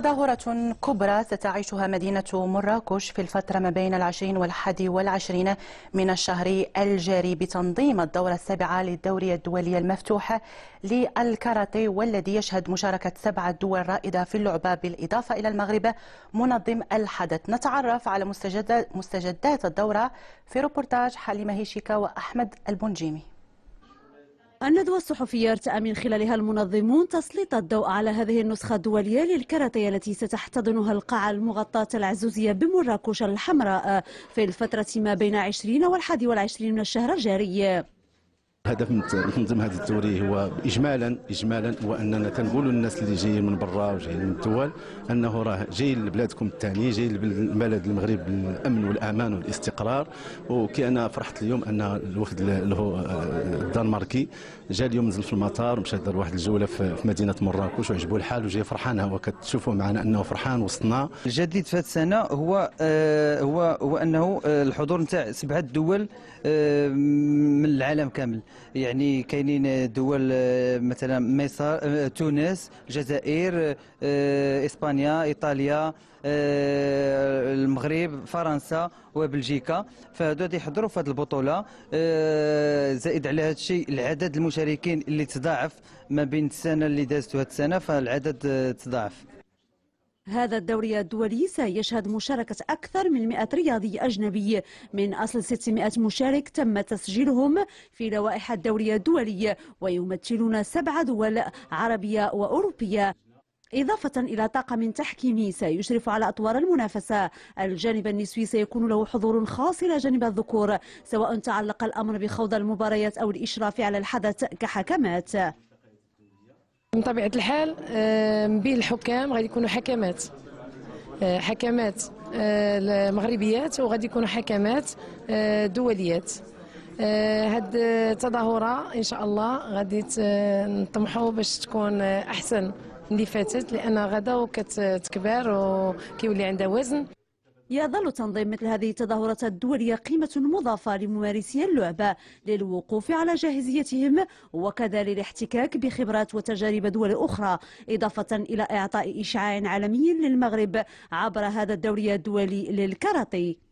تظاهرة كبرى ستعيشها مدينة مراكش في الفترة ما بين العشرين والحادي والعشرين من الشهر الجاري بتنظيم الدورة السابعة للدورية الدولية المفتوحة للكاراتيه والذي يشهد مشاركة سبعة دول رائدة في اللعبة بالإضافة إلى المغرب منظم الحدث نتعرف على مستجدات الدورة في روبورتاج حليمة هيشيكا وأحمد البنجيمي الندوة الصحفية ارتأى من خلالها المنظمون تسليط الضوء على هذه النسخة الدولية للكاراتيه التي ستحتضنها القاعة المغطاة العزوزية بمراكش الحمراء في الفترة ما بين 20 والحادي والعشرين من الشهر الجاري الهدف من هذا الدوري هو اجمالا اجمالا هو اننا كنقولوا للناس اللي جايين من برا وجايين من الدول انه راه جاي لبلادكم الثاني جاي لبلد المغرب بالامن والامان والاستقرار وكي انا فرحت اليوم ان الوفد آه، الدنماركي جا اليوم نزل في المطار ومشى دار واحد الجوله في مدينه مراكش وعجبو الحال وجاي فرحان هو كتشوفوا معنا انه فرحان وسطنا الجديد في هذه السنه هو آه، هو هو انه آه، الحضور نتاع سبعه دول من العالم كامل يعني كاينين دول آه، مثلا مصر آه، تونس الجزائر آه، اسبانيا ايطاليا المغرب فرنسا وبلجيكا فهذو غادي يحضروا في هذه البطوله زائد على هذا الشيء العدد المشاركين اللي تضاعف ما بين السنه اللي دازت وهذه السنه فالعدد تضاعف هذا الدوري الدولي سيشهد مشاركة أكثر من 100 رياضي أجنبي من أصل 600 مشارك تم تسجيلهم في لوائح الدوري الدولي ويمثلون سبع دول عربية وأوروبية إضافة إلى طاقم تحكيمي سيشرف على أطوار المنافسة الجانب النسوي سيكون له حضور خاص إلى جانب الذكور سواء تعلق الأمر بخوض المباريات أو الإشراف على الحدث كحكمات من طبيعه الحال من بين الحكام غادي يكونوا حكمات آه، حكمات آه، المغربيات وغادي يكونوا حكمات آه، دوليات هاد التظاهره ان شاء الله غادي نطمحوا باش تكون احسن اللي فاتت لان غدا وكتكبر وكيولي عندها وزن يظل تنظيم مثل هذه التظاهرات الدولية قيمة مضافة لممارسي اللعبة للوقوف على جاهزيتهم وكذلك الاحتكاك بخبرات وتجارب دول أخرى إضافة إلى إعطاء إشعاع عالمي للمغرب عبر هذا الدوري الدولي للكاراتيه